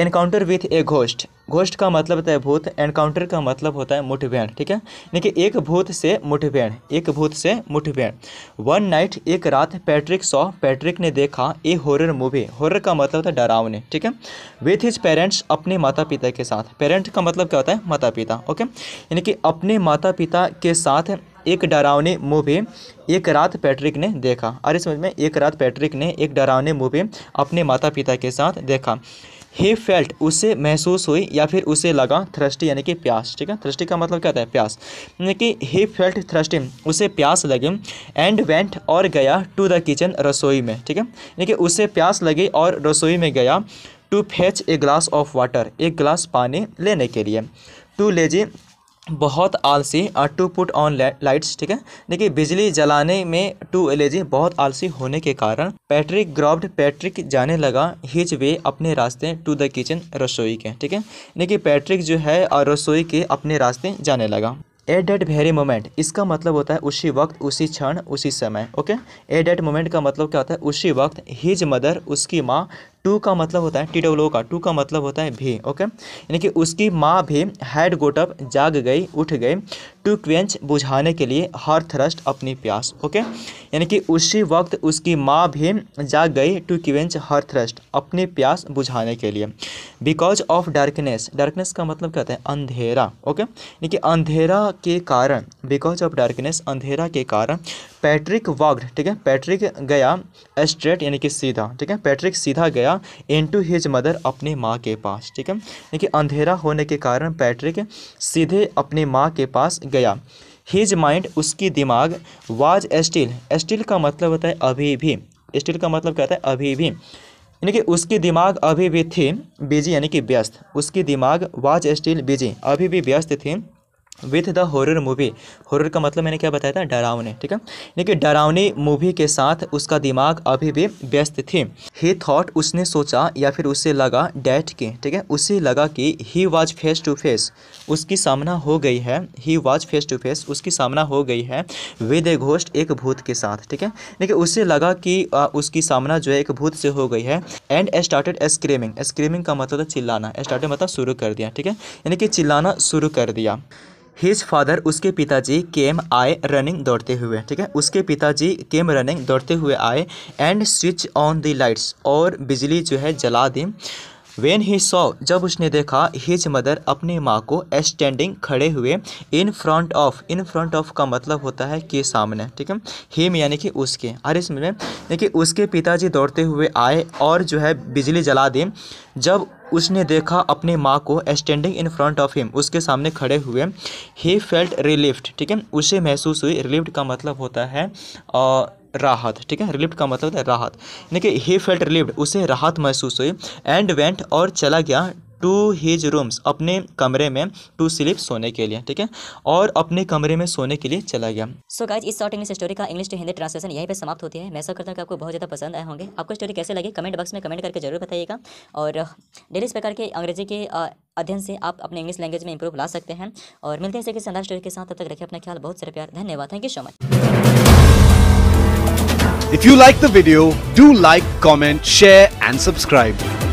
Encounter with ए घोष्ट घोष्ट का मतलब होता है भूत एनकाउंटर का मतलब होता है मुठभेड़ ठीक है यानी कि एक भूत से मुठभेड़ एक भूत से मुठभेड़ वन नाइट एक रात पैट्रिक सॉ पैट्रिक ने देखा ए हॉरर मूवी हॉरर का मतलब होता है डरावने ठीक है विथ हिज पेरेंट्स अपने माता पिता के साथ पेरेंट का मतलब क्या होता है माता पिता ओके यानी कि अपने माता पिता के साथ एक डरावनी मूवी एक रात पैट्रिक ने देखा अरे समझ में एक रात पैट्रिक ने एक डरावनी मूवी अपने माता पिता के साथ देखा ही फेल्ट उसे महसूस हुई या फिर उसे लगा थ्रस्टी यानी कि प्यास ठीक है थ्रस्टी का मतलब क्या होता है प्यास यानी कि ही फेल्ट थ्रस्टी उसे प्यास लगी एंड वेंट और गया टू द किचन रसोई में ठीक है यानी कि उसे प्यास लगी और रसोई में गया to fetch a glass of water एक ग्लास पानी लेने के लिए टू लेजी बहुत आलसी टू पुट ऑन लाइट्स ठीक है देखिए बिजली जलाने में टू एलेजी बहुत आलसी होने के कारण पैट्रिक ग्रॉब्ड पैट्रिक जाने लगा हिज वे अपने रास्ते टू द किचन रसोई के ठीक है देखिए पैट्रिक जो है और रसोई के अपने रास्ते जाने लगा एट डेट वेरी मोमेंट इसका मतलब होता है उसी वक्त उसी क्षण उसी समय ओके एट डेट मोमेंट का मतलब क्या होता है उसी वक्त हिज मदर उसकी माँ टू का मतलब होता है टी डब्लू का टू का मतलब होता है भी ओके यानी कि उसकी माँ भी हैड गोटअप जाग गई उठ गई टू क्वेंच बुझाने के लिए हर थ्रस्ट अपनी प्यास ओके यानी कि उसी वक्त उसकी माँ भी जाग गई टू क्वेंच हर थ्रस्ट अपनी प्यास बुझाने के लिए बिकॉज ऑफ डार्कनेस डार्कनेस का मतलब क्या होता है अंधेरा ओके यानी कि अंधेरा के कारण बिकॉज ऑफ डार्कनेस अंधेरा के कारण पैट्रिक वॉक्ड ठीक है पैट्रिक गया स्ट्रेट यानी कि सीधा ठीक है पैट्रिक सीधा गया गया इन टू हिज मदर अपनी माँ के पास ठीक है देखिए अंधेरा होने के कारण पैट्रिक सीधे अपनी माँ के पास गया हिज माइंड उसकी दिमाग वाज स्टिल स्टिल का मतलब होता है अभी भी स्टिल का मतलब कहता है अभी भी यानी कि उसकी दिमाग अभी भी थी बिजी यानी कि व्यस्त उसकी दिमाग वाज स्टिल बिजी अभी भी व्यस्त थी with the horror movie horror का मतलब मैंने क्या बताया था डरावने ठीक है देखिए डरावनी मूवी के साथ उसका दिमाग अभी भी व्यस्त थे ही थॉट उसने सोचा या फिर उसे लगा डैट के ठीक है उसे लगा कि he was face to face उसकी सामना हो गई है he was face to face उसकी सामना हो गई है विद ए घोष्ट एक भूत के साथ ठीक है देखिए उसे लगा कि आ, उसकी सामना जो है एक भूत से हो गई है एंड स्टार्टेड स्क्रीमिंग स्क्रीमिंग का मतलब चिल्लाना स्टार्टेड मतलब शुरू कर दिया ठीक है यानी कि चिल्लाना शुरू कर दिया हिज फादर उसके पिताजी केम आए रनिंग दौड़ते हुए ठीक है उसके पिताजी केम रनिंग दौड़ते हुए आए and switch on the lights और बिजली जो है जला दी वेन ही सॉ जब उसने देखा हिज मदर अपनी माँ को स्टैंडिंग खड़े हुए in front of in front of का मतलब होता है के सामने ठीक है हिम यानी कि उसके हर इसमें यानी कि उसके पिताजी दौड़ते हुए आए और जो है बिजली जला दें जब उसने देखा अपनी माँ को standing in front of him उसके सामने खड़े हुए ही फेल्ट रिलीफ्ड ठीक है उसे महसूस हुई रिलीफ्ड का मतलब होता है और राहत ठीक है रिलीफ का मतलब है राहत यानी कि ही फेल्ट रिलीव्ड उसे राहत महसूस हुई एंड वेंट और चला गया टू हीज रूम्स अपने कमरे में टू स्लिप सोने के लिए ठीक है और अपने कमरे में सोने के लिए चला गया सो so गाइज इस शॉर्ट इंग्लिश स्टोरी का इंग्लिश टू हिंदी ट्रांसलेशन यहीं पे समाप्त होती है मैं ऐसा करता हूँ कि आपको बहुत ज़्यादा पसंद आए होंगे आपको स्टोरी कैसे लगी कमेंट बॉक्स में कमेंट करके जरूर बताइएगा और डेली uh, इस प्रकार के अंग्रेजी के uh, अध्ययन से आप अपने इंग्लिश लैंग्वेज में इंप्रूव ला सकते हैं और मिलते हैं ऐसे किसी अंदर स्टोरी के साथ तब तक रखिए अपना ख्याल बहुत सारे प्यार धन्यवाद thank you so much If you like the video, do like, comment, share and subscribe.